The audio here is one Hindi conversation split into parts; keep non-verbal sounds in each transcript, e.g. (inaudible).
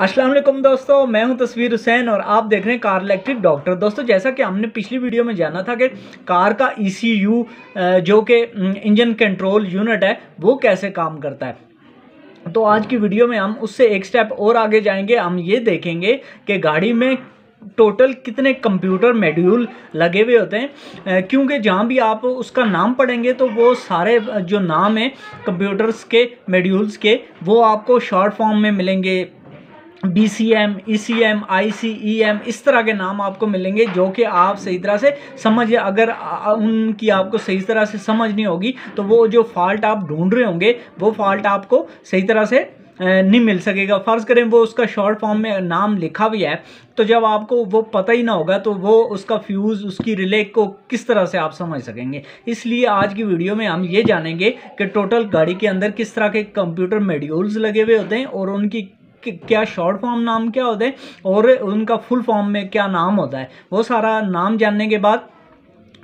अस्सलाम वालेकुम दोस्तों मैं हूं तस्वीर हुसैन और आप देख रहे हैं कार इलेक्ट्रिक डॉक्टर दोस्तों जैसा कि हमने पिछली वीडियो में जाना था कि कार का ई e जो कि इंजन कंट्रोल यूनिट है वो कैसे काम करता है तो आज की वीडियो में हम उससे एक स्टेप और आगे जाएंगे हम ये देखेंगे कि गाड़ी में टोटल कितने कंप्यूटर मेड्यूल लगे हुए होते हैं क्योंकि जहाँ भी आप उसका नाम पढ़ेंगे तो वो सारे जो नाम हैं कंप्यूटर्स के मेड्यूल्स के वो आपको शॉर्ट फॉर्म में मिलेंगे B C M E C M I C E M इस तरह के नाम आपको मिलेंगे जो कि आप सही तरह से समझ अगर उनकी आपको सही तरह से समझ नहीं होगी तो वो जो फॉल्ट आप ढूंढ रहे होंगे वो फॉल्ट आपको सही तरह से नहीं मिल सकेगा फ़र्ज़ करें वो उसका शॉर्ट फॉर्म में नाम लिखा भी है तो जब आपको वो पता ही ना होगा तो वो उसका फ्यूज़ उसकी रिले को किस तरह से आप समझ सकेंगे इसलिए आज की वीडियो में हम ये जानेंगे कि टोटल गाड़ी के अंदर किस तरह के कंप्यूटर मेड्यूल्स लगे हुए होते हैं और उनकी कि क्या शॉर्ट फॉर्म नाम क्या होता है और उनका फुल फॉर्म में क्या नाम होता है वो सारा नाम जानने के बाद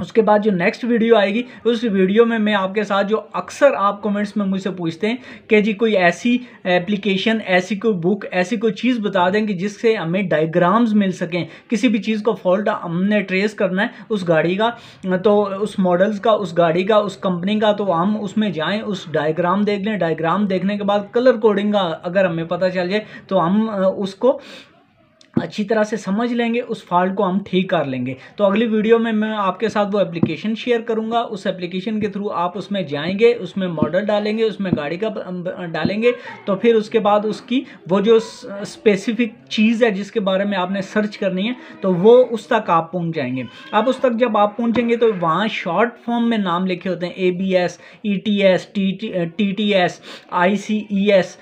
उसके बाद जो नेक्स्ट वीडियो आएगी उस वीडियो में मैं आपके साथ जो अक्सर आप कमेंट्स में मुझसे पूछते हैं कि जी कोई ऐसी एप्लीकेशन ऐसी कोई बुक ऐसी कोई चीज़ बता दें कि जिससे हमें डायग्राम्स मिल सकें किसी भी चीज़ को फॉल्ट हमने ट्रेस करना है उस गाड़ी का तो उस मॉडल्स का उस गाड़ी का उस कंपनी का तो हम उसमें जाएँ उस डायग्राम देख लें डायग्राम देखने के बाद कलर कोडिंग का अगर हमें पता चल जाए तो हम उसको अच्छी तरह से समझ लेंगे उस फॉल्ट को हम ठीक कर लेंगे तो अगली वीडियो में मैं आपके साथ वो एप्लीकेशन शेयर करूंगा उस एप्लीकेशन के थ्रू आप उसमें जाएंगे उसमें मॉडल डालेंगे उसमें गाड़ी का डालेंगे तो फिर उसके बाद उसकी वो जो स्पेसिफिक चीज़ है जिसके बारे में आपने सर्च करनी है तो वो उस तक आप पहुँच जाएंगे अब उस तक जब आप पहुँचेंगे तो वहाँ शॉर्ट फॉर्म में नाम लिखे होते हैं A B S E T S T T S I C E S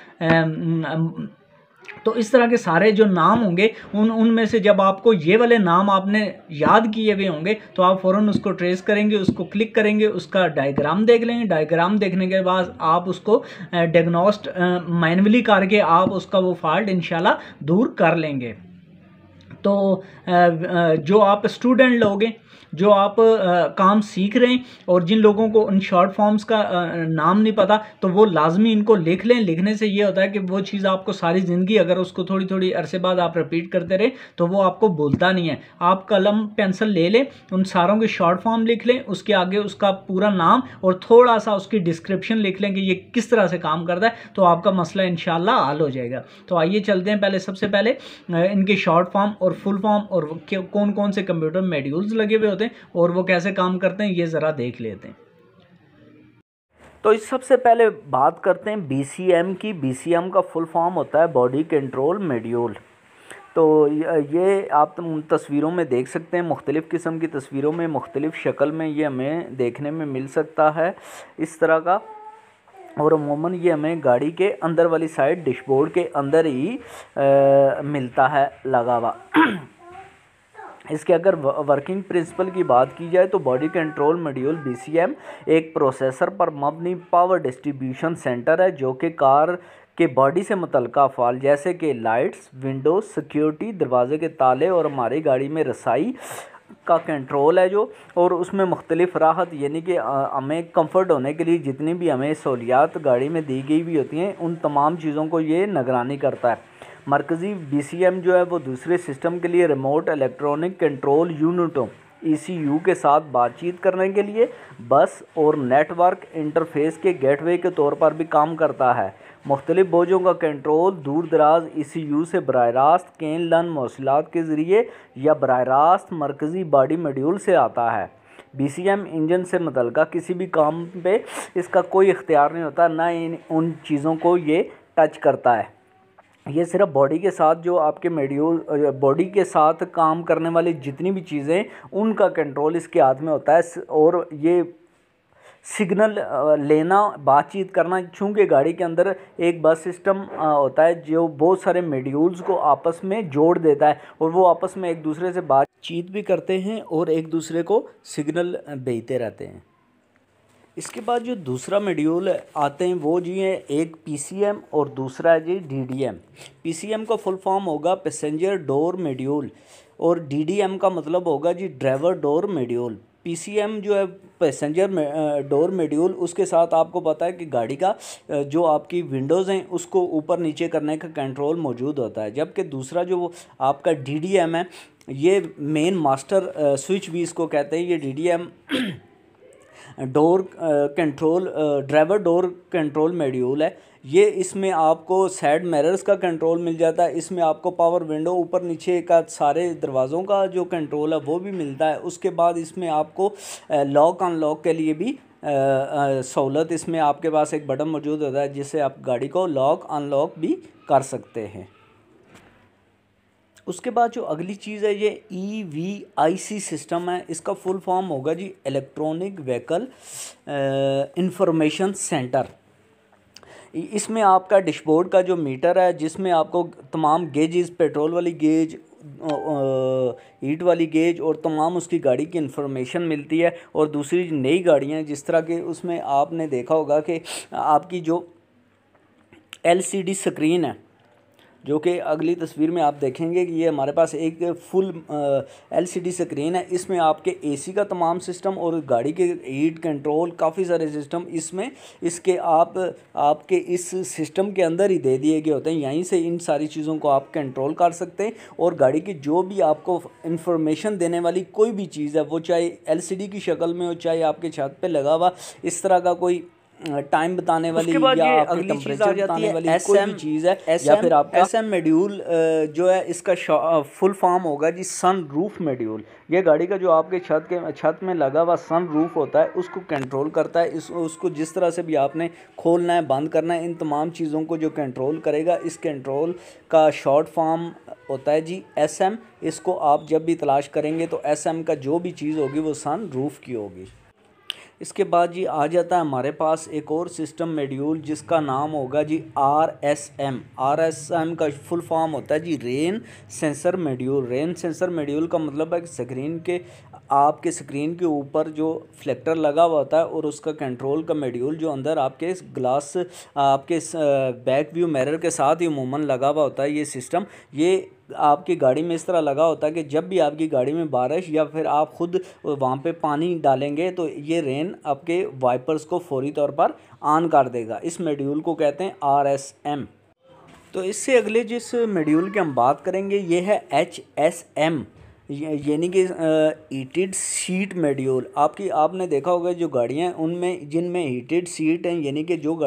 तो इस तरह के सारे जो नाम होंगे उन उनमें से जब आपको ये वाले नाम आपने याद किए हुए होंगे तो आप फ़ौरन उसको ट्रेस करेंगे उसको क्लिक करेंगे उसका डायग्राम देख लेंगे डायग्राम देखने के बाद आप उसको डायग्नोस्ट मैनुअली करके आप उसका वो फॉल्ट इन दूर कर लेंगे तो जो आप स्टूडेंट लोगे जो आप आ, काम सीख रहे हैं और जिन लोगों को उन शॉर्ट फॉर्म्स का आ, नाम नहीं पता तो वो लाजमी इनको लिख लें लिखने से ये होता है कि वो चीज़ आपको सारी ज़िंदगी अगर उसको थोड़ी थोड़ी अरसे बाद आप रिपीट करते रहे तो वो आपको बोलता नहीं है आप कलम पेंसिल ले लें उन सारों के शॉर्ट फॉर्म लिख लें उसके आगे उसका पूरा नाम और थोड़ा सा उसकी डिस्क्रिप्शन लिख लें कि ये किस तरह से काम करता है तो आपका मसला इन हल हो जाएगा तो आइए चलते हैं पहले सबसे पहले इनके शॉर्ट फॉर्म और फुल फॉर्म और कौन कौन से कंप्यूटर मेड्यूल्स लगे हुए होते हैं होते हैं और वो कैसे काम करते हैं ये ज़रा देख लेते हैं तो इस सबसे पहले बात करते हैं बी की बी का फुल फॉर्म होता है बॉडी कंट्रोल मेड्यूल तो ये आप तस्वीरों में देख सकते हैं मुख्तलिफ़ किस्म की तस्वीरों में मुख्तलिफ़ शक्ल में ये हमें देखने में मिल सकता है इस तरह का और अमूमन ये हमें गाड़ी के अंदर वाली साइड डिशबोर्ड के अंदर ही आ, मिलता है लगा हुआ इसके अगर वर्किंग प्रिंसिपल की बात की जाए तो बॉडी कंट्रोल मॉड्यूल बीसीएम एक प्रोसेसर पर मबनी पावर डिस्ट्रीब्यूशन सेंटर है जो कि कार के बॉडी से मुतलका अफाल जैसे कि लाइट्स विंडो सिक्योरिटी दरवाजे के ताले और हमारी गाड़ी में रसाई का कंट्रोल है जो और उसमें मुख्तलिफ राहत यानी कि हमें कंफर्ट होने के लिए जितनी भी हमें सहूलियात गाड़ी में दी गई भी होती हैं उन तमाम चीज़ों को ये निगरानी करता है मरकज़ी एम जो है वो दूसरे सिस्टम के लिए रिमोट इलेक्ट्रॉनिक कंट्रोल यूनिटों यू e के साथ बातचीत करने के लिए बस और नेटवर्क इंटरफेस के गेटवे के तौर पर भी काम करता है मुख्तलिफ बोझों का कंट्रोल दूर दराज ई सी यू से बर रास्त कैन लन मौसलात के ज़रिए या बर रास्त मरकज़ी बॉडी मॉड्यूल से आता है बी सी एम इंजन से मुतल किसी भी काम पे इसका कोई इख्तियार नहीं होता ना इन उन चीज़ों को ये टच करता है ये सिर्फ बॉडी के साथ जो आपके मेडियो बॉडी के साथ काम करने वाली जितनी भी चीज़ें उनका कंट्रोल इसके हाथ में होता है और ये सिग्नल लेना बातचीत करना चूँकि गाड़ी के अंदर एक बस सिस्टम होता है जो बहुत सारे मेड्यूल्स को आपस में जोड़ देता है और वो आपस में एक दूसरे से बातचीत भी करते हैं और एक दूसरे को सिग्नल भेजते रहते हैं इसके बाद जो दूसरा मेड्यूल आते हैं वो जी है एक पीसीएम और दूसरा है जी डीडीएम पीसीएम का फुल फॉर्म होगा पैसेंजर डोर मेड्यूल और डीडीएम का मतलब होगा जी ड्राइवर डोर मेड्यूल पीसीएम जो है पैसेंजर डोर मेड्यूल उसके साथ आपको पता है कि गाड़ी का जो आपकी विंडोज़ हैं उसको ऊपर नीचे करने का कंट्रोल मौजूद होता है जबकि दूसरा जो आपका डीडीएम है ये मेन मास्टर स्विच भी इसको कहते हैं ये DDM door control driver door control module है ये इसमें आपको सैड मिरर्स का कंट्रोल मिल जाता है इसमें आपको पावर विंडो ऊपर नीचे का सारे दरवाज़ों का जो कंट्रोल है वो भी मिलता है उसके बाद इसमें आपको लॉक अनलॉक के लिए भी सहूलत इसमें आपके पास एक बटन मौजूद होता है जिससे आप गाड़ी को लॉक अनलॉक भी कर सकते हैं उसके बाद जो अगली चीज़ है ये ई वी आई सी सिस्टम है इसका फुल फॉर्म होगा जी इलेक्ट्रॉनिक व्हीकल इंफॉर्मेशन सेंटर इसमें आपका डिशबोर्ड का जो मीटर है जिसमें आपको तमाम गेजेस पेट्रोल वाली गेज हीट वाली गेज और तमाम उसकी गाड़ी की इन्फॉर्मेशन मिलती है और दूसरी नई गाड़ियाँ जिस तरह के उसमें आपने देखा होगा कि आपकी जो एलसीडी स्क्रीन है जो कि अगली तस्वीर में आप देखेंगे कि ये हमारे पास एक फुल एलसीडी स्क्रीन है इसमें आपके एसी का तमाम सिस्टम और गाड़ी के हीट कंट्रोल काफ़ी सारे सिस्टम इसमें इसके आप आपके इस सिस्टम के अंदर ही दे दिए गए होते हैं यहीं से इन सारी चीज़ों को आप कंट्रोल कर सकते हैं और गाड़ी की जो भी आपको इन्फॉर्मेशन देने वाली कोई भी चीज़ है वो चाहे एल की शक्ल में हो चाहे आपके छत पर लगा हुआ इस तरह का कोई टाइम बताने वाली या आपकी टेम्परेचर बताने वाली कोई भी चीज़ है SM, या फिर आपका एस एम मेड्यूल जो है इसका फुल फॉर्म होगा जी सन रूफ मेड्यूल ये गाड़ी का जो आपके छत के छत में लगा हुआ सन रूफ होता है उसको कंट्रोल करता है इस उसको जिस तरह से भी आपने खोलना है बंद करना है इन तमाम चीज़ों को जो कंट्रोल करेगा इस कंट्रोल का शॉर्ट फॉर्म होता है जी एस एम इसको आप जब भी तलाश करेंगे तो एस एम का जो भी चीज़ होगी वो सन रूफ की होगी इसके बाद जी आ जाता है हमारे पास एक और सिस्टम मेड्यूल जिसका नाम होगा जी R S M R S M का फुल फॉर्म होता है जी rain sensor module rain sensor module का मतलब है कि स्क्रीन के आपके स्क्रीन के ऊपर जो फ्लेक्टर लगा हुआ होता है और उसका कंट्रोल का मेड्यूल जो अंदर आपके ग्लास आपके बैक व्यू मिरर के साथ ही मूमन लगा हुआ होता है ये सिस्टम ये आपकी गाड़ी में इस तरह लगा होता है कि जब भी आपकी गाड़ी में बारिश या फिर आप खुद वहाँ पे पानी डालेंगे तो ये रेन आपके वाइपर्स को फौरी तौर पर ऑन कर देगा इस मेड्यूल को कहते हैं आर एस एम तो इससे अगले जिस मेड्यूल की हम बात करेंगे ये है एच एस एम यानी कि हीटेड सीट मेड्यूल आपकी आपने देखा होगा जो गाड़ियाँ हैं उनमें जिनमें हीटेड सीट हैं यानी कि जो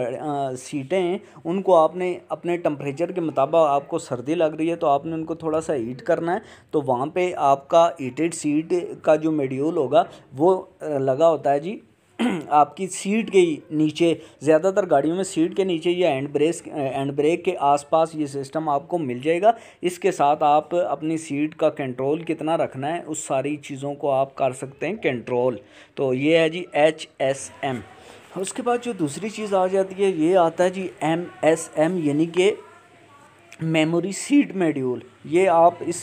सीटें हैं उनको आपने अपने टम्परेचर के मुताबिक आपको सर्दी लग रही है तो आपने उनको थोड़ा सा हीट करना है तो वहाँ पे आपका हीटेड सीट का जो मेड्यूल होगा वो लगा होता है जी (clears throat) आपकी सीट के नीचे ज़्यादातर गाड़ियों में सीट के नीचे या एंड ब्रेस एंड ब्रेक के आसपास ये सिस्टम आपको मिल जाएगा इसके साथ आप अपनी सीट का कंट्रोल कितना रखना है उस सारी चीज़ों को आप कर सकते हैं कंट्रोल तो ये है जी एच एस एम उसके बाद जो दूसरी चीज़ आ जाती है ये आता है जी एम एस एम यानी कि मेमोरी सीट मेड्यूल ये आप इस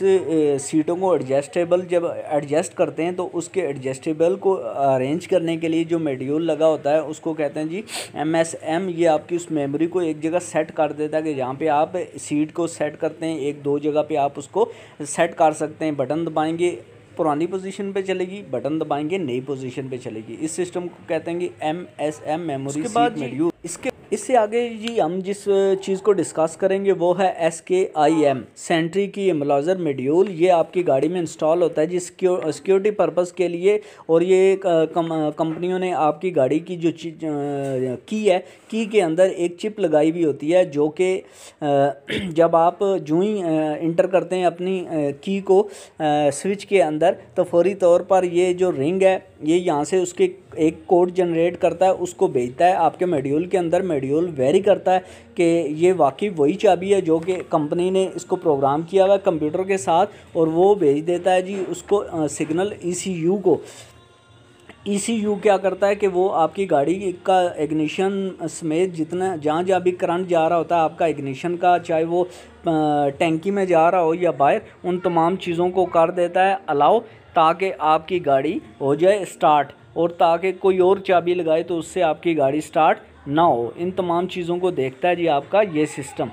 सीटों को एडजस्टेबल जब एडजस्ट करते हैं तो उसके एडजस्टेबल को अरेंज करने के लिए जो मेड्यूल लगा होता है उसको कहते हैं जी एम एस एम ये आपकी उस मेमोरी को एक जगह सेट कर देता है कि जहाँ पे आप सीट को सेट करते हैं एक दो जगह पे आप उसको सेट कर सकते हैं बटन दबाएंगे पुरानी पोजीशन पे चलेगी बटन दबाएंगे नई पोजीशन पे चलेगी इस सिस्टम को कहते हैं कि एम एस एम मेमोरी बाद मेड्यूल इसके इससे आगे जी हम जिस चीज़ को डिस्कस करेंगे वो है एस के आई एम सेंट्री की मलाजर मेड्यूल ये आपकी गाड़ी में इंस्टॉल होता है जी सिक्योरिटी पर्पज़ के लिए और ये कंपनियों ने आपकी गाड़ी की जो की है की के अंदर एक चिप लगाई हुई होती है जो कि (clears throat) जब आप जो ही इंटर करते हैं अपनी की को स्विच के अंदर तो फौरी तौर पर ये जो रिंग है ये यहाँ से उसके एक कोड जनरेट करता है उसको भेजता है आपके मेड्यूल के अंदर मेड्यूल वेरी करता है कि ये वाकई वही चाबी है जो कि कंपनी ने इसको प्रोग्राम किया हुआ कंप्यूटर के साथ और वो भेज देता है जी उसको सिग्नल ई e को ई e क्या करता है कि वो आपकी गाड़ी का इग्निशन समेत जितना जहाँ जहाँ भी करंट जा रहा होता है आपका इग्निशन का चाहे वो टैंकी में जा रहा हो या बाहर उन तमाम चीज़ों को कर देता है अलाउ ताकि आपकी गाड़ी हो जाए स्टार्ट और ताकि कोई और चाबी लगाए तो उससे आपकी गाड़ी स्टार्ट ना हो इन तमाम चीज़ों को देखता है जी आपका ये सिस्टम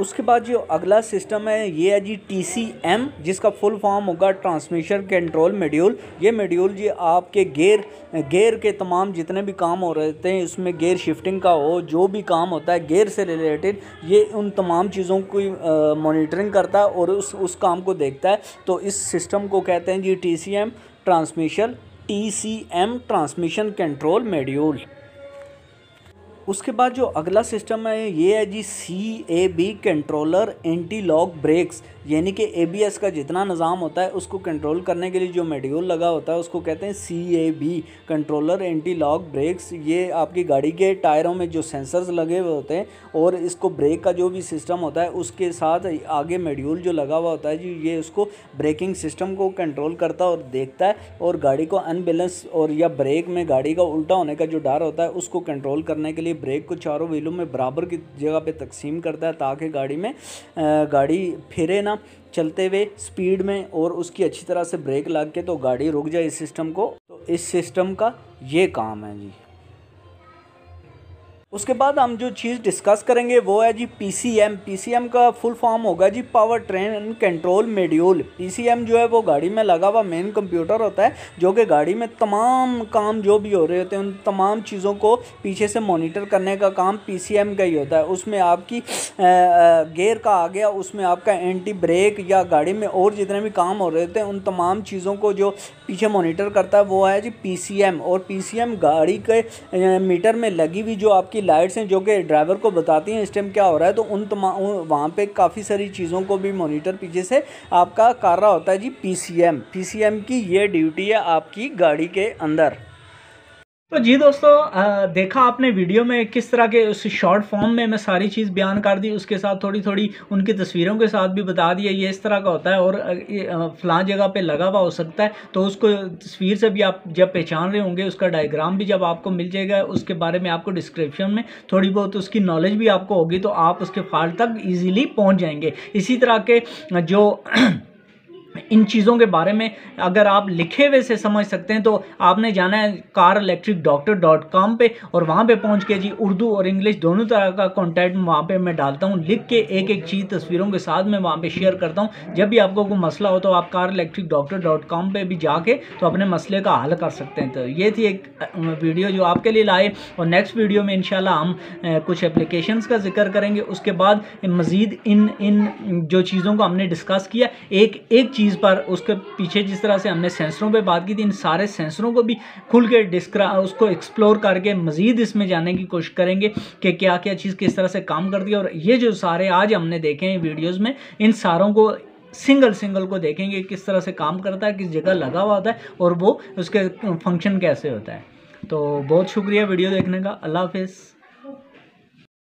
उसके बाद जो अगला सिस्टम है ये है जी टी सी एम जिसका फुल फॉर्म होगा ट्रांसमिशन कंट्रोल मेड्यूल ये मेड्यूल जी आपके गेयर गेयर के तमाम जितने भी काम हो रहे थे उसमें गेयर शिफ्टिंग का हो जो भी काम होता है गेयर से रिलेटेड ये उन तमाम चीज़ों की मॉनिटरिंग करता है और उस उस काम को देखता है तो इस सिस्टम को कहते हैं जी T C M transmission T C M transmission control module उसके बाद जो अगला सिस्टम है ये है जी C A B controller anti lock brakes यानी कि ए बी एस का जितना निज़ाम होता है उसको कंट्रोल करने के लिए जो मेड्यूल लगा होता है उसको कहते हैं C A B controller anti lock brakes ये आपकी गाड़ी के टायरों में जो सेंसर्स लगे हुए होते हैं और इसको ब्रेक का जो भी सिस्टम होता है उसके साथ आगे मेड्यूल जो लगा हुआ होता है जी ये उसको ब्रेकिंग सिस्टम को कंट्रोल करता है और देखता है और गाड़ी को अनबेलेंस और या ब्रेक में गाड़ी का उल्टा होने का जो डर होता है उसको कंट्रोल करने के लिए ब्रेक को चारों व्हीलों में बराबर की जगह पे तकसीम करता है ताकि गाड़ी में गाड़ी फिरे ना चलते हुए स्पीड में और उसकी अच्छी तरह से ब्रेक लग के तो गाड़ी रुक जाए इस सिस्टम को तो इस सिस्टम का ये काम है जी उसके बाद हम जो चीज़ डिस्कस करेंगे वो है जी पीसीएम पीसीएम का फुल फॉर्म होगा जी power train control module PCM जो है वो गाड़ी में लगा हुआ मेन कंप्यूटर होता है जो कि गाड़ी में तमाम काम जो भी हो रहे होते हैं उन तमाम चीज़ों को पीछे से मॉनिटर करने का काम पीसीएम का ही होता है उसमें आपकी गेयर का आ गया उसमें आपका एंटी ब्रेक या गाड़ी में और जितने भी काम हो रहे होते हैं उन तमाम चीज़ों को जो पीछे मोनिटर करता है वो है जी पी और पी गाड़ी के मीटर में लगी हुई जो आपकी की लाइट्स हैं जो कि ड्राइवर को बताती हैं इस टाइम क्या हो रहा है तो उन तमाम वहाँ पर काफ़ी सारी चीज़ों को भी मोनीटर पीछे से आपका कर रहा होता है जी P C M P C M की ये ड्यूटी है आपकी गाड़ी के अंदर तो जी दोस्तों आ, देखा आपने वीडियो में किस तरह के उस शॉर्ट फॉर्म में मैं सारी चीज़ बयान कर दी उसके साथ थोड़ी थोड़ी उनकी तस्वीरों के साथ भी बता दिया ये इस तरह का होता है और फलां जगह पे लगा हुआ हो सकता है तो उसको तस्वीर से भी आप जब पहचान रहे होंगे उसका डायग्राम भी जब आपको मिल जाएगा उसके बारे में आपको डिस्क्रिप्शन में थोड़ी बहुत उसकी नॉलेज भी आपको होगी तो आप उसके फाल तक ईजीली पहुँच जाएंगे इसी तरह के जो इन चीज़ों के बारे में अगर आप लिखे हुए से समझ सकते हैं तो आपने जाना है car electric doctor dot com पर और वहाँ पे पहुँच के जी उर्दू और इंग्लिश दोनों तरह का कॉन्टैक्ट वहाँ पे मैं डालता हूँ लिख के एक एक चीज़ तस्वीरों के साथ मैं वहाँ पे शेयर करता हूँ जब भी आपको कोई मसला हो तो आप car electric doctor dot com पर भी जाके तो अपने मसले का हल कर सकते हैं तो ये थी एक वीडियो जो आपके लिए लाए और नेक्स्ट वीडियो में इनशाला हम कुछ एप्लीकेशन का जिक्र करेंगे उसके बाद मज़ीद इन इन जो चीज़ों को हमने डिस्कस किया एक एक चीज़ चीज़ पर उसके पीछे जिस तरह से हमने सेंसरों पे बात की थी इन सारे सेंसरों को भी खुल के डिस्क्रा उसको एक्सप्लोर करके मज़ीद इसमें जाने की कोशिश करेंगे कि क्या क्या चीज़ किस तरह से काम करती है और ये जो सारे आज हमने देखे हैं वीडियोज़ में इन सारों को सिंगल सिंगल को देखेंगे किस तरह से काम करता है किस जगह लगा हुआ होता है और वो उसके फंक्शन कैसे होता है तो बहुत शुक्रिया वीडियो देखने का अल्लाह हाफिज़